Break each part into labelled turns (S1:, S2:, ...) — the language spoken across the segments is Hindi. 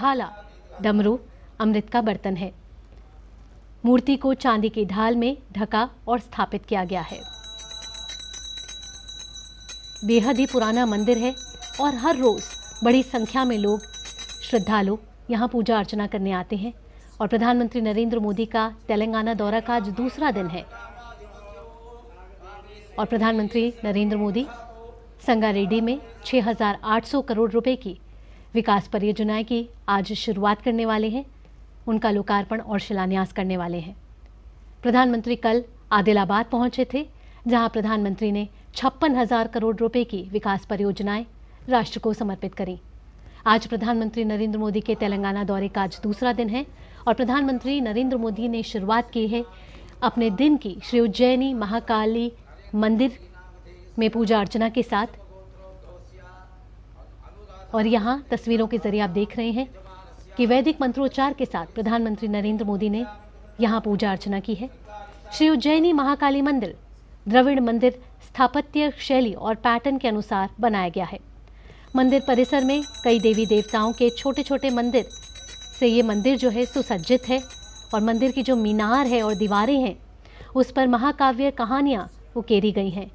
S1: भाला डमरू अमृत का बर्तन है मूर्ति को चांदी की ढाल में ढका और स्थापित किया गया है बेहद ही पुराना मंदिर है और हर रोज़ बड़ी संख्या में लोग श्रद्धालु यहाँ पूजा अर्चना करने आते हैं और प्रधानमंत्री नरेंद्र मोदी का तेलंगाना दौरा का आज दूसरा दिन है और प्रधानमंत्री नरेंद्र मोदी संगारेड्डी में 6,800 करोड़ रुपए की विकास परियोजनाएं की आज शुरुआत करने वाले हैं उनका लोकार्पण और शिलान्यास करने वाले हैं प्रधानमंत्री कल आदिलाबाद पहुंचे थे जहां प्रधानमंत्री ने छप्पन हजार करोड़ रुपए की विकास परियोजनाएं राष्ट्र को समर्पित करी आज प्रधानमंत्री नरेंद्र मोदी के तेलंगाना दौरे का आज दूसरा दिन है और प्रधानमंत्री नरेंद्र मोदी ने शुरुआत की है अपने दिन की श्री उज्जैनी महाकाली मंदिर में पूजा अर्चना के साथ और यहाँ तस्वीरों के जरिए आप देख रहे हैं कि वैदिक मंत्रोच्चार के साथ प्रधानमंत्री नरेंद्र मोदी ने यहाँ पूजा अर्चना की है श्री उज्जैनी महाकाली मंदिर द्रविड़ मंदिर स्थापत्य शैली और पैटर्न के अनुसार बनाया गया है मंदिर परिसर में कई देवी देवताओं के छोटे छोटे मंदिर से ये मंदिर जो है सुसज्जित है और मंदिर की जो मीनार है और दीवारें हैं उस पर महाकाव्य कहानियाँ उकेरी गई हैं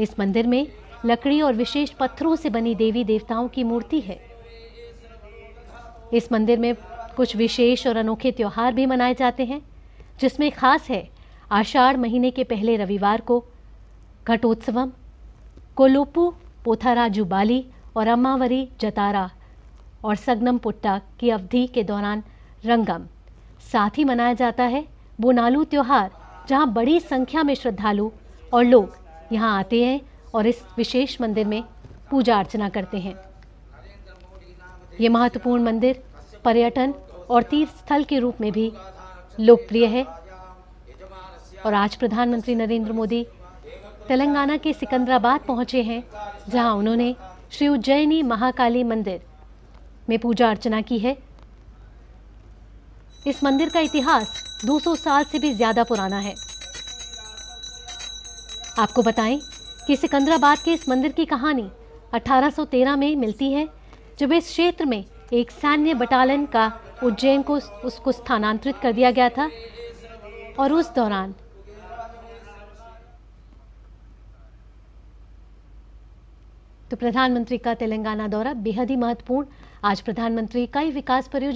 S1: इस मंदिर में लकड़ी और विशेष पत्थरों से बनी देवी देवताओं की मूर्ति है इस मंदिर में कुछ विशेष और अनोखे त्यौहार भी मनाए जाते हैं जिसमें खास है आषाढ़ महीने के पहले रविवार को घटोत्सवम कोलोपू पोथाराजू बाली और अम्मावरी जतारा और सगनम पुट्टा की अवधि के दौरान रंगम साथ ही मनाया जाता है बोनालू त्यौहार जहां बड़ी संख्या में श्रद्धालु और लोग यहां आते हैं और इस विशेष मंदिर में पूजा अर्चना करते हैं ये महत्वपूर्ण मंदिर पर्यटन और तीर्थ स्थल के रूप में भी लोकप्रिय है और आज प्रधानमंत्री नरेंद्र मोदी तेलंगाना के सिकंदराबाद पहुंचे हैं जहां उन्होंने श्री उज्जैनी महाकाली मंदिर में पूजा अर्चना की है इस मंदिर का इतिहास 200 साल से भी ज़्यादा पुराना है आपको बताएं कि सिकंदराबाद के इस मंदिर की कहानी 1813 में मिलती है जब इस क्षेत्र में एक सैन्य बटालियन का उज्जैन को उसको स्थानांतरित कर दिया गया था और उस दौरान तो प्रधानमंत्री का तेलंगाना दौरा बेहद ही महत्वपूर्ण आज प्रधानमंत्री कई विकास परियोजना